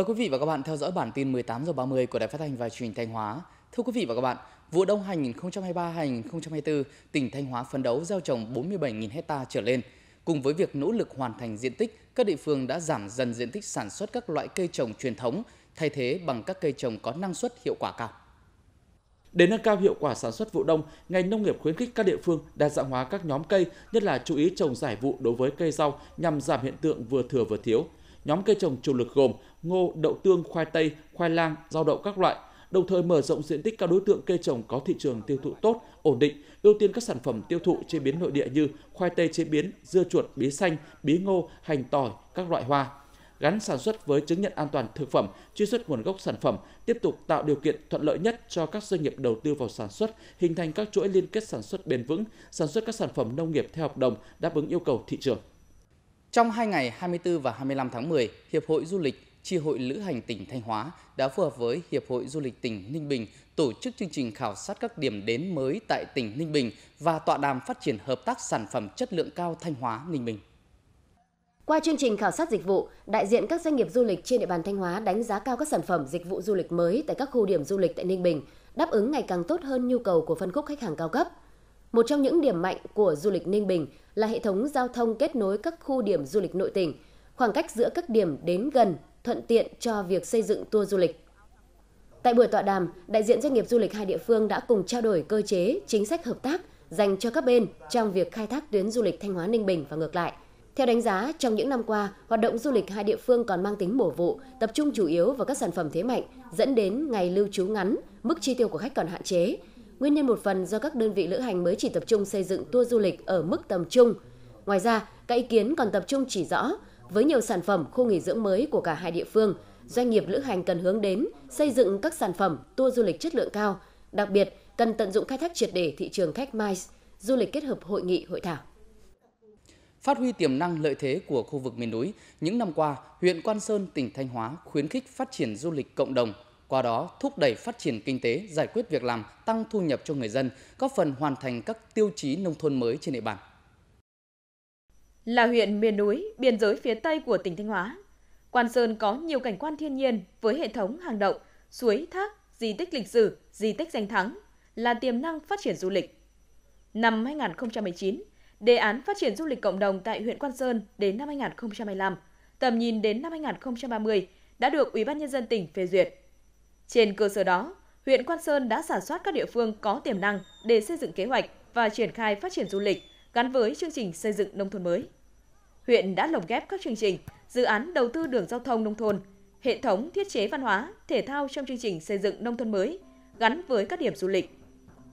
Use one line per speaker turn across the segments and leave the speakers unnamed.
Mời quý vị và các bạn theo dõi bản tin 18 giờ 30 của Đài Phát thanh và Truyền hình Thanh Hóa. Thưa quý vị và các bạn, vụ đông 2023-2024, tỉnh Thanh Hóa phấn đấu gieo trồng 47.000 hecta trở lên. Cùng với việc nỗ lực hoàn thành diện tích, các địa phương đã giảm dần diện tích sản xuất các loại cây trồng truyền thống, thay thế bằng các cây trồng có năng suất hiệu quả cao. Để nâng cao hiệu quả sản xuất vụ đông, ngành nông nghiệp khuyến khích các địa phương đa dạng hóa các nhóm cây, nhất là chú ý trồng giải vụ đối với cây rau nhằm giảm hiện tượng vừa thừa vừa thiếu nhóm cây trồng chủ lực gồm ngô, đậu tương, khoai tây, khoai lang, rau đậu các loại, đồng thời mở rộng diện tích các đối tượng cây trồng có thị trường tiêu thụ tốt, ổn định, ưu tiên các sản phẩm tiêu thụ chế biến nội địa như khoai tây chế biến, dưa chuột, bí xanh, bí ngô, hành tỏi, các loại hoa gắn sản xuất với chứng nhận an toàn thực phẩm, truy xuất nguồn gốc sản phẩm, tiếp tục tạo điều kiện thuận lợi nhất cho các doanh nghiệp đầu tư vào sản xuất, hình thành các chuỗi liên kết sản xuất bền vững, sản xuất các sản phẩm nông nghiệp theo hợp đồng đáp ứng yêu cầu thị trường. Trong hai ngày 24 và 25 tháng 10, Hiệp hội Du lịch Chi hội Lữ hành tỉnh Thanh Hóa đã phù hợp với Hiệp hội Du lịch tỉnh Ninh Bình tổ chức chương trình khảo sát các điểm đến mới tại tỉnh Ninh Bình và tọa đàm phát triển hợp tác sản phẩm chất lượng cao Thanh Hóa Ninh Bình.
Qua chương trình khảo sát dịch vụ, đại diện các doanh nghiệp du lịch trên địa bàn Thanh Hóa đánh giá cao các sản phẩm dịch vụ du lịch mới tại các khu điểm du lịch tại Ninh Bình, đáp ứng ngày càng tốt hơn nhu cầu của phân khúc khách hàng cao cấp. Một trong những điểm mạnh của du lịch Ninh Bình là hệ thống giao thông kết nối các khu điểm du lịch nội tỉnh, khoảng cách giữa các điểm đến gần, thuận tiện cho việc xây dựng tour du lịch. Tại buổi tọa đàm, đại diện doanh nghiệp du lịch hai địa phương đã cùng trao đổi cơ chế, chính sách hợp tác dành cho các bên trong việc khai thác tuyến du lịch Thanh Hóa Ninh Bình và ngược lại. Theo đánh giá, trong những năm qua, hoạt động du lịch hai địa phương còn mang tính bổ vụ, tập trung chủ yếu vào các sản phẩm thế mạnh, dẫn đến ngày lưu trú ngắn, mức chi tiêu của khách còn hạn chế, Nguyên nhân một phần do các đơn vị lữ hành mới chỉ tập trung xây dựng tour du lịch ở mức tầm trung. Ngoài ra, các ý kiến còn tập trung chỉ rõ, với nhiều sản phẩm khu nghỉ dưỡng mới của cả hai địa phương, doanh nghiệp lữ hành cần hướng đến xây dựng các sản phẩm tour du lịch chất lượng cao, đặc biệt cần tận dụng khai thác triệt để thị trường khách MICE, du lịch kết hợp hội nghị hội thảo.
Phát huy tiềm năng lợi thế của khu vực miền núi, những năm qua, huyện Quan Sơn, tỉnh Thanh Hóa khuyến khích phát triển du lịch cộng đồng, qua đó thúc đẩy phát triển kinh tế, giải quyết việc làm, tăng thu nhập cho người dân, góp phần hoàn thành các tiêu chí nông thôn mới trên địa bàn.
Là huyện miền núi, biên giới phía Tây của tỉnh Thanh Hóa, Quan Sơn có nhiều cảnh quan thiên nhiên với hệ thống hang động, suối, thác, di tích lịch sử, di tích danh thắng là tiềm năng phát triển du lịch. Năm 2019, đề án phát triển du lịch cộng đồng tại huyện Quan Sơn đến năm 2025, tầm nhìn đến năm 2030 đã được Ủy ban nhân dân tỉnh phê duyệt. Trên cơ sở đó, huyện Quan Sơn đã giả soát các địa phương có tiềm năng để xây dựng kế hoạch và triển khai phát triển du lịch gắn với chương trình xây dựng nông thôn mới. Huyện đã lồng ghép các chương trình, dự án đầu tư đường giao thông nông thôn, hệ thống thiết chế văn hóa, thể thao trong chương trình xây dựng nông thôn mới gắn với các điểm du lịch.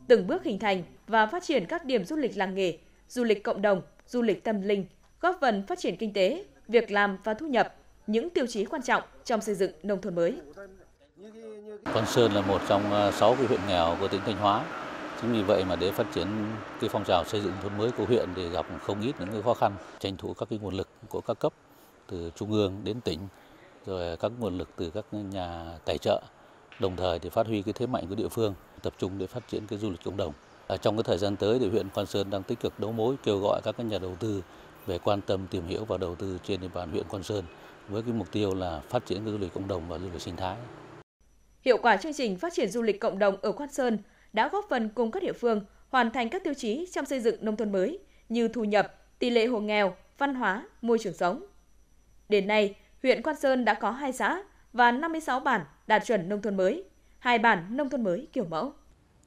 Từng bước hình thành và phát triển các điểm du lịch làng nghề, du lịch cộng đồng, du lịch tâm linh, góp phần phát triển kinh tế, việc làm và thu nhập, những tiêu chí quan trọng trong xây dựng nông thôn mới.
Quan Sơn là một trong 6 à, cái huyện nghèo của tỉnh Thanh Hóa. Chính vì vậy mà để phát triển cái phong trào xây dựng thôn mới của huyện thì gặp không ít những cái khó khăn, tranh thủ các cái nguồn lực của các cấp từ trung ương đến tỉnh rồi các nguồn lực từ các nhà tài trợ đồng thời thì phát huy cái thế mạnh của địa phương tập trung để phát triển cái du lịch cộng đồng ở à, trong cái thời gian tới thì huyện Quan Sơn đang tích cực đấu mối kêu gọi các cái nhà đầu tư về quan tâm tìm hiểu và đầu tư trên địa bàn huyện Quan Sơn với cái mục tiêu là phát triển cái du lịch cộng đồng và du lịch sinh thái
Hiệu quả chương trình phát triển du lịch cộng đồng ở Quan Sơn đã góp phần cùng các địa phương hoàn thành các tiêu chí trong xây dựng nông thôn mới như thu nhập, tỷ lệ hộ nghèo, văn hóa, môi trường sống. Đến nay, huyện Quan Sơn đã có 2 xã và 56 bản đạt chuẩn nông thôn mới, hai bản nông thôn mới kiểu mẫu.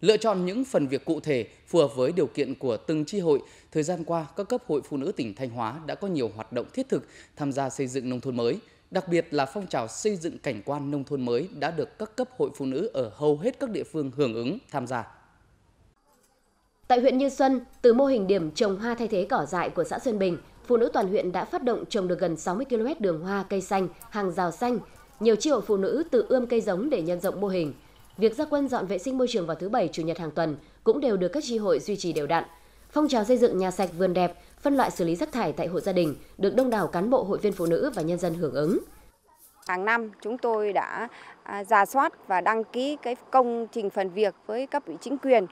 Lựa chọn những phần việc cụ thể phù hợp với điều kiện của từng chi hội, thời gian qua các cấp hội phụ nữ tỉnh Thanh Hóa đã có nhiều hoạt động thiết thực tham gia xây dựng nông thôn mới, Đặc biệt là phong trào xây dựng cảnh quan nông thôn mới đã được các cấp hội phụ nữ ở hầu hết các địa phương hưởng ứng tham gia.
Tại huyện Như Xuân, từ mô hình điểm trồng hoa thay thế cỏ dại của xã Xuân Bình, phụ nữ toàn huyện đã phát động trồng được gần 60 km đường hoa, cây xanh, hàng rào xanh. Nhiều tri hội phụ nữ tự ươm cây giống để nhân rộng mô hình. Việc ra quân dọn vệ sinh môi trường vào thứ bảy, chủ nhật hàng tuần cũng đều được các tri hội duy trì đều đặn. Phong trào xây dựng nhà sạch vườn đẹp phân loại xử lý rác thải tại hộ gia đình được đông đảo cán bộ hội viên phụ nữ và nhân dân hưởng ứng. Hàng năm chúng tôi đã giả à, soát và đăng ký cái công trình phần việc với cấp ủy chính quyền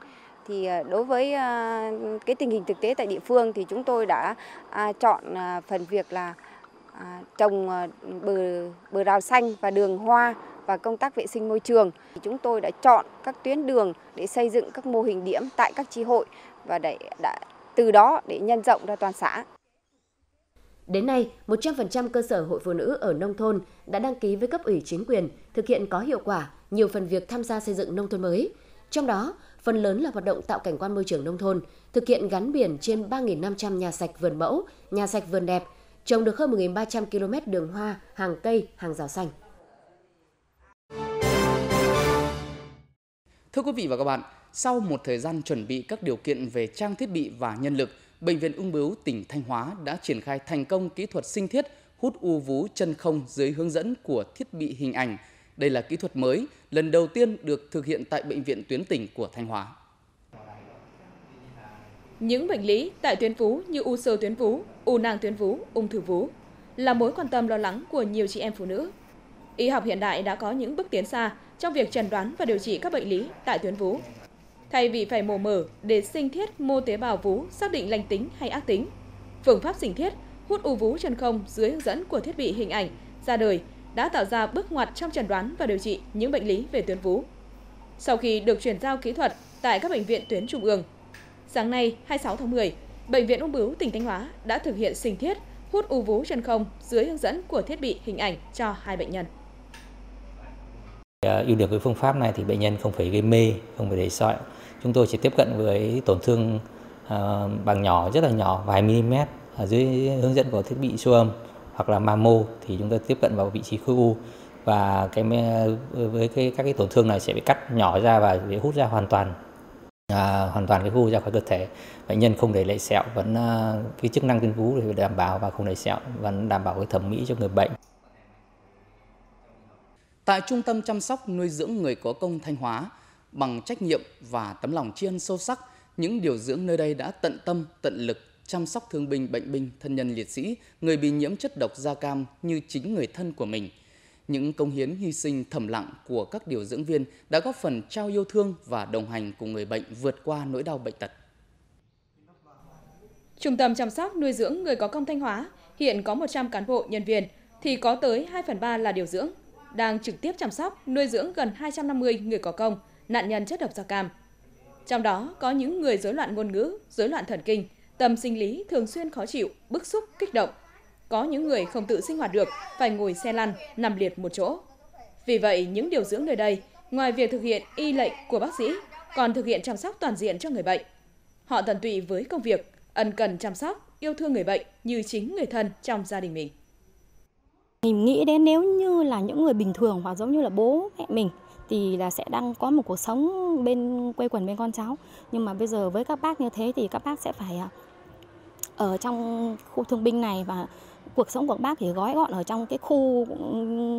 thì à, đối với à, cái tình hình thực tế tại địa phương thì chúng tôi đã chọn phần việc là trồng bờ bờ rào xanh và đường hoa và công tác vệ sinh môi trường. Chúng tôi đã chọn các tuyến đường để xây dựng các mô hình điểm tại các chi hội và để đã từ đó để nhân rộng ra toàn xã. Đến nay, 100% cơ sở hội phụ nữ ở nông thôn đã đăng ký với cấp ủy chính quyền, thực hiện có hiệu quả nhiều phần việc tham gia xây dựng nông thôn mới. Trong đó, phần lớn là hoạt động tạo cảnh quan môi trường nông thôn, thực hiện gắn biển trên 3.500 nhà sạch vườn mẫu, nhà sạch vườn đẹp, trồng được hơn 1.300 km đường hoa, hàng cây, hàng rào xanh.
Thưa quý vị và các bạn, sau một thời gian chuẩn bị các điều kiện về trang thiết bị và nhân lực, Bệnh viện ung bướu tỉnh Thanh Hóa đã triển khai thành công kỹ thuật sinh thiết hút u vú chân không dưới hướng dẫn của thiết bị hình ảnh. Đây là kỹ thuật mới, lần đầu tiên được thực hiện tại bệnh viện tuyến tỉnh của Thanh Hóa.
Những bệnh lý tại tuyến vú như u sơ tuyến vú, u nang tuyến vú, ung thư vú là mối quan tâm lo lắng của nhiều chị em phụ nữ. Y học hiện đại đã có những bước tiến xa trong việc chẩn đoán và điều trị các bệnh lý tại tuyến vú thay vì phải mổ mở để sinh thiết mô tế bào vú xác định lành tính hay ác tính. Phương pháp sinh thiết hút u vú chân không dưới hướng dẫn của thiết bị hình ảnh ra đời đã tạo ra bước ngoặt trong chẩn đoán và điều trị những bệnh lý về tuyến vú. Sau khi được chuyển giao kỹ thuật tại các bệnh viện tuyến trung ương, sáng nay 26 tháng 10, bệnh viện ung bướu tỉnh Thanh Hóa đã thực hiện sinh thiết hút u vú chân không dưới hướng dẫn của thiết bị hình ảnh cho hai bệnh nhân.
Ờ, ưu điểm với phương pháp này thì bệnh nhân không phải gây mê, không phải để sợi. Chúng tôi chỉ tiếp cận với tổn thương ờ, bằng nhỏ, rất là nhỏ, vài mm ở dưới hướng dẫn của thiết bị siêu âm hoặc là mammo thì chúng ta tiếp cận vào vị trí khối u và cái ờ, với cái các cái tổn thương này sẽ bị cắt nhỏ ra và bị hút ra hoàn toàn à, hoàn toàn cái khối u ra khỏi cơ thể bệnh nhân không để lại sẹo vẫn cái chức năng tuyến vú để đảm bảo và không để sẹo vẫn đảm bảo cái thẩm mỹ cho người bệnh tại Trung tâm chăm sóc nuôi dưỡng người có công Thanh Hóa bằng trách nhiệm và tấm lòng tri ân sâu sắc, những điều dưỡng nơi đây đã tận tâm, tận lực chăm sóc thương binh, bệnh binh, thân nhân liệt sĩ, người bị nhiễm chất độc da cam như chính người thân của mình. Những công hiến hy sinh thầm lặng của các điều dưỡng viên đã góp phần trao yêu thương và đồng hành cùng người bệnh vượt qua nỗi đau bệnh tật.
Trung tâm chăm sóc nuôi dưỡng người có công Thanh Hóa hiện có 100 cán bộ nhân viên thì có tới 2 phần 3 là điều dưỡng đang trực tiếp chăm sóc, nuôi dưỡng gần 250 người có công, nạn nhân chất độc da cam. Trong đó có những người rối loạn ngôn ngữ, rối loạn thần kinh, tâm sinh lý thường xuyên khó chịu, bức xúc, kích động. Có những người không tự sinh hoạt được, phải ngồi xe lăn, nằm liệt một chỗ. Vì vậy, những điều dưỡng nơi đây, ngoài việc thực hiện y lệnh của bác sĩ, còn thực hiện chăm sóc toàn diện cho người bệnh. Họ tận tụy với công việc, ân cần chăm sóc, yêu thương người bệnh như chính người thân trong gia đình mình.
Mình nghĩ đến nếu như là những người bình thường hoặc giống như là bố mẹ mình thì là sẽ đang có một cuộc sống bên quê quần bên con cháu. Nhưng mà bây giờ với các bác như thế thì các bác sẽ phải à, ở trong khu thương binh này và cuộc sống của bác thì gói gọn ở trong cái khu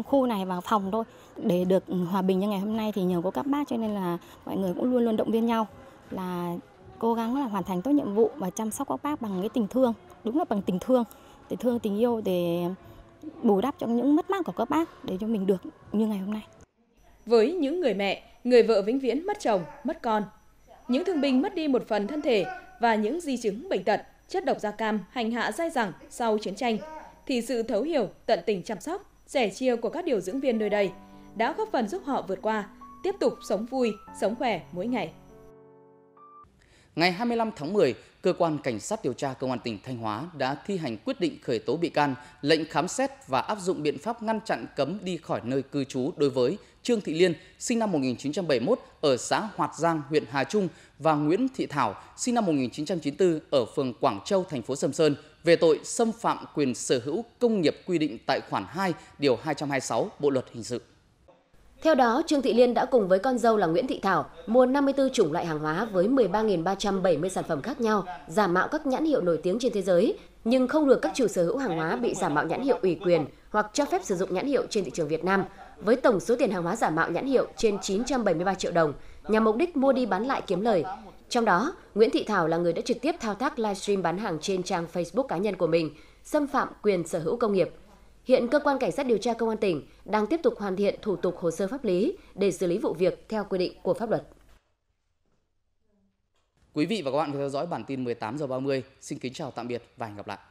khu này và phòng thôi để được hòa bình như ngày hôm nay thì nhờ có các bác cho nên là mọi người cũng luôn luôn động viên nhau là cố gắng là hoàn thành tốt nhiệm vụ và chăm sóc các bác bằng cái tình thương đúng là bằng tình thương tình thương tình yêu để bù đắp cho những mất mát của các bác để cho mình được như ngày hôm nay.
Với những người mẹ, người vợ vĩnh viễn mất chồng, mất con, những thương binh mất đi một phần thân thể và những di chứng bệnh tật, chất độc da cam, hành hạ dai dẳng sau chiến tranh, thì sự thấu hiểu, tận tình chăm sóc, sẻ chia của các điều dưỡng viên nơi đây đã góp phần giúp họ vượt qua, tiếp tục sống vui, sống khỏe mỗi ngày.
Ngày 25 tháng 10, cơ quan cảnh sát điều tra công an tỉnh Thanh Hóa đã thi hành quyết định khởi tố bị can, lệnh khám xét và áp dụng biện pháp ngăn chặn cấm đi khỏi nơi cư trú đối với Trương Thị Liên, sinh năm 1971 ở xã Hoạt Giang, huyện Hà Trung và Nguyễn Thị Thảo, sinh năm 1994 ở phường Quảng Châu, thành phố Sầm Sơn về tội xâm phạm quyền sở hữu công nghiệp quy định tại khoản 2, điều 226 Bộ luật hình sự.
Theo đó, Trương Thị Liên đã cùng với con dâu là Nguyễn Thị Thảo mua 54 chủng loại hàng hóa với 13.370 sản phẩm khác nhau, giả mạo các nhãn hiệu nổi tiếng trên thế giới, nhưng không được các chủ sở hữu hàng hóa bị giả mạo nhãn hiệu ủy quyền hoặc cho phép sử dụng nhãn hiệu trên thị trường Việt Nam, với tổng số tiền hàng hóa giả mạo nhãn hiệu trên 973 triệu đồng, nhằm mục đích mua đi bán lại kiếm lời. Trong đó, Nguyễn Thị Thảo là người đã trực tiếp thao tác livestream bán hàng trên trang Facebook cá nhân của mình, xâm phạm quyền sở hữu công nghiệp, Hiện cơ quan cảnh sát điều tra công an tỉnh đang tiếp tục hoàn thiện thủ tục hồ sơ pháp lý để xử lý vụ việc theo quy định của pháp luật.
Quý vị và các bạn vừa theo dõi bản tin 18 giờ 30. Xin kính chào tạm biệt và hẹn gặp lại.